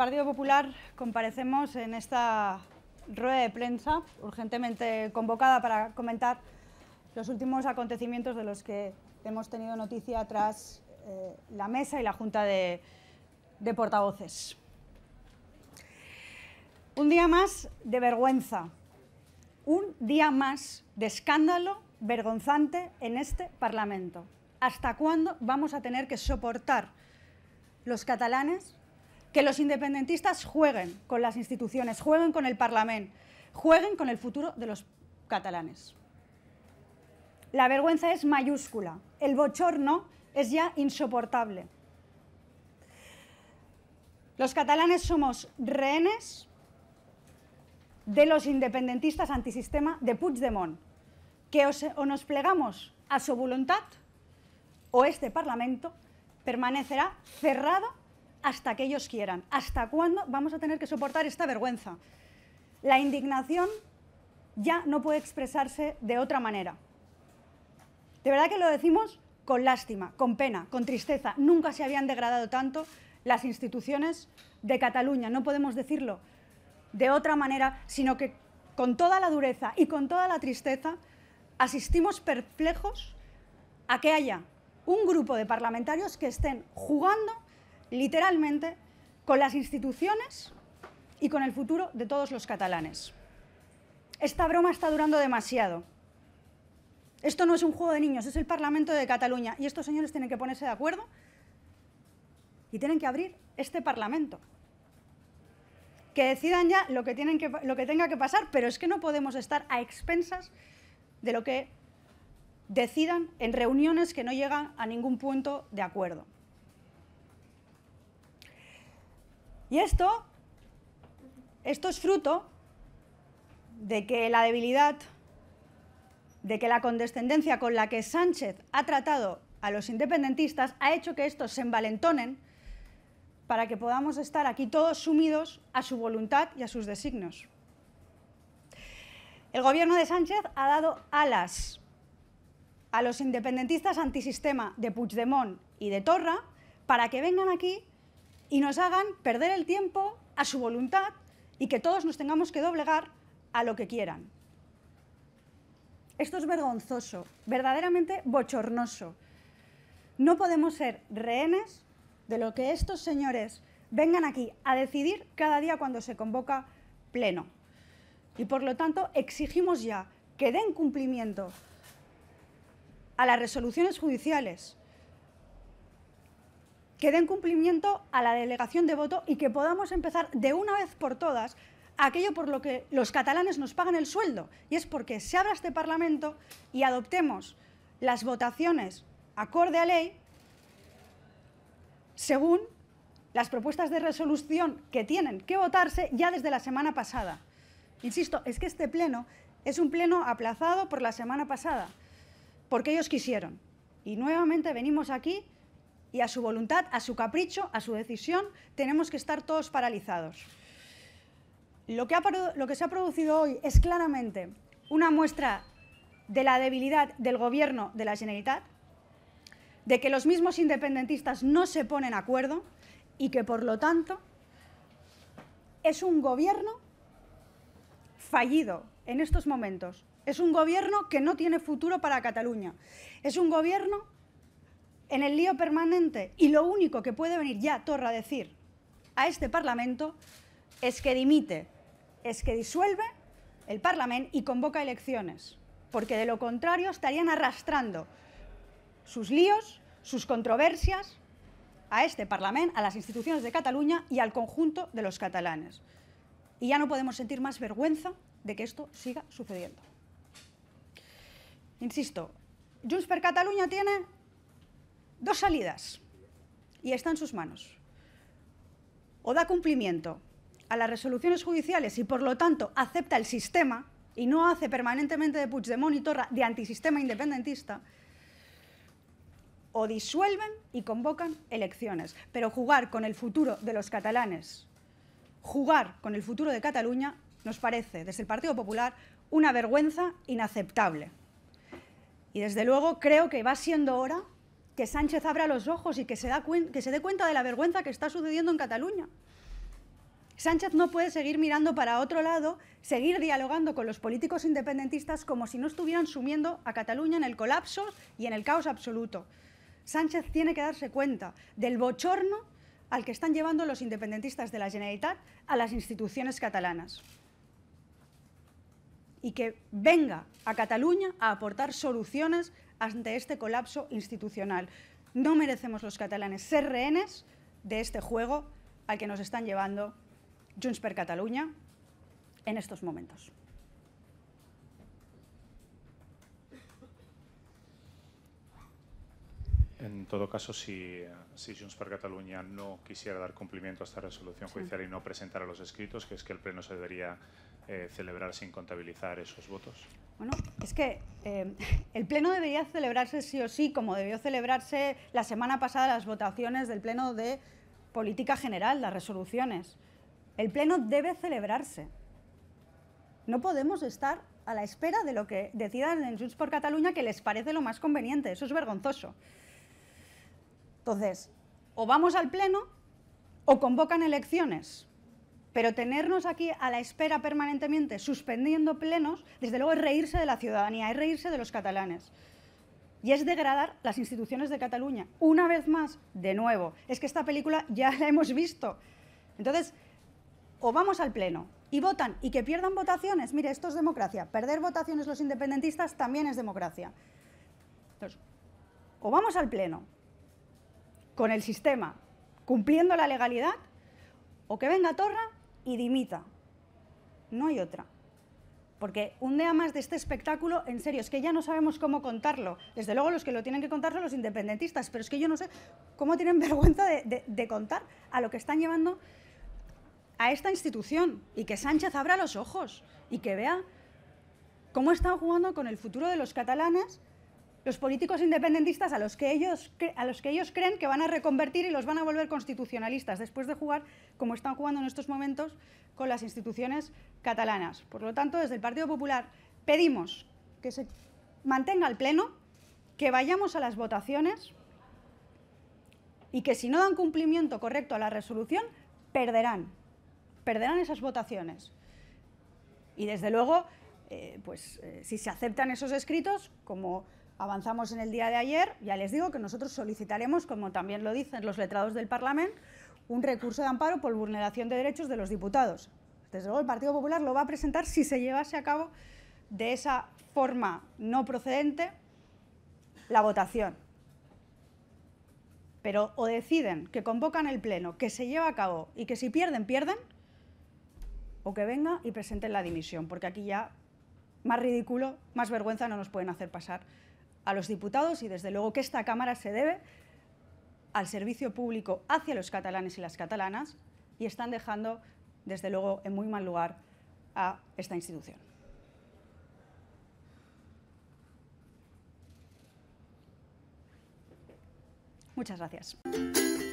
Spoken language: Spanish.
Partido Popular comparecemos en esta rueda de prensa urgentemente convocada para comentar los últimos acontecimientos de los que hemos tenido noticia tras eh, la mesa y la junta de portavoces. Un día más de vergüenza, un día más de escándalo vergonzante en este Parlamento. ¿Hasta cuándo vamos a tener que soportar los catalanes que los independentistas jueguen con las instituciones, jueguen con el Parlamento, jueguen con el futuro de los catalanes. La vergüenza es mayúscula, el bochorno es ya insoportable. Los catalanes somos rehenes de los independentistas antisistema de Puigdemont, que o nos plegamos a su voluntad o este Parlamento permanecerá cerrado hasta que ellos quieran. ¿Hasta cuándo vamos a tener que soportar esta vergüenza? La indignación ya no puede expresarse de otra manera. De verdad que lo decimos con lástima, con pena, con tristeza. Nunca se habían degradado tanto las instituciones de Cataluña. No podemos decirlo de otra manera, sino que con toda la dureza y con toda la tristeza asistimos perplejos a que haya un grupo de parlamentarios que estén jugando literalmente, con las instituciones y con el futuro de todos los catalanes. Esta broma está durando demasiado. Esto no es un juego de niños, es el Parlamento de Cataluña y estos señores tienen que ponerse de acuerdo y tienen que abrir este Parlamento. Que decidan ya lo que, lo que tenga que pasar, pero es que no podemos estar a expensas de lo que decidan en reuniones que no llegan a ningún punto de acuerdo. Y esto, es fruto de que la debilidad, de que la condescendencia con la que Sánchez ha tratado a los independentistas ha hecho que estos se envalentonen para que podamos estar aquí todos sumidos a su voluntad y a sus designios. El gobierno de Sánchez ha dado alas a los independentistas antisistema de Puigdemont y de Torra para que vengan aquí y nos hagan perder el tiempo a su voluntad y que todos nos tengamos que doblegar a lo que quieran. Esto es vergonzoso, verdaderamente bochornoso. No podemos ser rehenes de lo que estos señores vengan aquí a decidir cada día cuando se convoca pleno. Y por lo tanto, exigimos ya que den cumplimiento a las resoluciones judiciales que den cumplimiento a la delegación de voto y que podamos empezar de una vez por todas aquello por lo que los catalanes nos pagan el sueldo, y es porque se abra este Parlamento y adoptemos las votaciones acorde a ley según las propuestas de resolución que tienen que votarse ya desde la semana pasada. Insisto, es que este pleno es un pleno aplazado por la semana pasada, porque ellos quisieron. Y nuevamente venimos aquí y a su voluntad, a su capricho, a su decisión, tenemos que estar todos paralizados. Lo que, lo que se ha producido hoy es claramente una muestra de la debilidad del gobierno de la Generalitat, de que los mismos independentistas no se ponen acuerdo y que, por lo tanto, es un gobierno fallido en estos momentos. Es un gobierno que no tiene futuro para Cataluña. Es un gobierno en el lío permanente. Y lo único que puede venir ya Torra a decir a este Parlamento es que dimite, es que disuelve el Parlamento y convoca elecciones. Porque de lo contrario estarían arrastrando sus líos, sus controversias a este Parlamento, a las instituciones de Cataluña y al conjunto de los catalanes. Y ya no podemos sentir más vergüenza de que esto siga sucediendo. Insisto, Junts per Cataluña tiene dos salidas y está en sus manos. O da cumplimiento a las resoluciones judiciales y, por lo tanto, acepta el sistema y no hace permanentemente de Puigdemont de monitor de antisistema independentista, o disuelven y convocan elecciones. Pero jugar con el futuro de los catalanes, jugar con el futuro de Cataluña, nos parece, desde el Partido Popular, una vergüenza inaceptable. Y desde luego creo que va siendo hora que Sánchez abra los ojos y que se, que se dé cuenta de la vergüenza que está sucediendo en Cataluña. Sánchez no puede seguir mirando para otro lado, seguir dialogando con los políticos independentistas como si no estuvieran sumiendo a Cataluña en el colapso y en el caos absoluto. Sánchez tiene que darse cuenta del bochorno al que están llevando los independentistas de la Generalitat a las instituciones catalanas. Y que venga a Cataluña a aportar soluciones ante este colapso institucional. No merecemos los catalanes ser rehenes de este juego al que nos están llevando Junts per Cataluña en estos momentos. En todo caso, si, si Junts per Cataluña no quisiera dar cumplimiento a esta resolución judicial y no presentara los escritos, que es que el Pleno se debería eh, celebrar sin contabilizar esos votos. Bueno, es que em, el Pleno debería celebrarse sí o sí, como debió celebrarse la semana pasada las votaciones del Pleno de Política General, las resoluciones. El Pleno debe celebrarse. No podemos estar a la espera de lo que decidan en Junts por Cataluña que les parece lo más conveniente. Eso es vergonzoso. Entonces, o vamos al Pleno o convocan elecciones. Pero tenernos aquí a la espera permanentemente, suspendiendo plenos, desde luego es reírse de la ciudadanía, es reírse de los catalanes. Y es degradar las instituciones de Cataluña. Una vez más, de nuevo, es que esta película ya la hemos visto. Entonces, o vamos al pleno y votan y que pierdan votaciones. Mire, esto es democracia. Perder votaciones los independentistas también es democracia. o vamos al pleno con el sistema, cumpliendo la legalidad, o que venga Torra y dimita. No hay otra. Porque un día más de este espectáculo, en serio, es que ya no sabemos cómo contarlo. Desde luego los que lo tienen que contar son los independentistas, pero es que yo no sé cómo tienen vergüenza de, de, contar a lo que están llevando a esta institución y que Sánchez abra los ojos y que vea cómo están jugando con el futuro de los catalanes los políticos independentistas a los, que ellos, a los que ellos creen que van a reconvertir y los van a volver constitucionalistas, después de jugar como están jugando en estos momentos con las instituciones catalanas. Por lo tanto, desde el Partido Popular pedimos que se mantenga el Pleno, que vayamos a las votaciones y que si no dan cumplimiento correcto a la resolución, perderán, perderán esas votaciones. Y desde luego, eh, pues eh, si se aceptan esos escritos, como avanzamos en el día de ayer. Ya les digo que nosotros solicitaremos, como también lo dicen los letrados del Parlamento, un recurso de amparo por vulneración de derechos de los diputados. Desde luego el Partido Popular lo va a presentar si se llevase a cabo de esa forma no procedente la votación. Pero o deciden que convocan el Pleno, que se lleva a cabo y que si pierden, pierden, o que venga y presenten la dimisión, porque aquí ya más ridículo, más vergüenza no nos pueden hacer pasar a los diputados y desde luego que esta Cámara se debe al servicio público hacia los catalanes y las catalanas y están dejando desde luego en muy mal lugar a esta institución. Muchas gracias.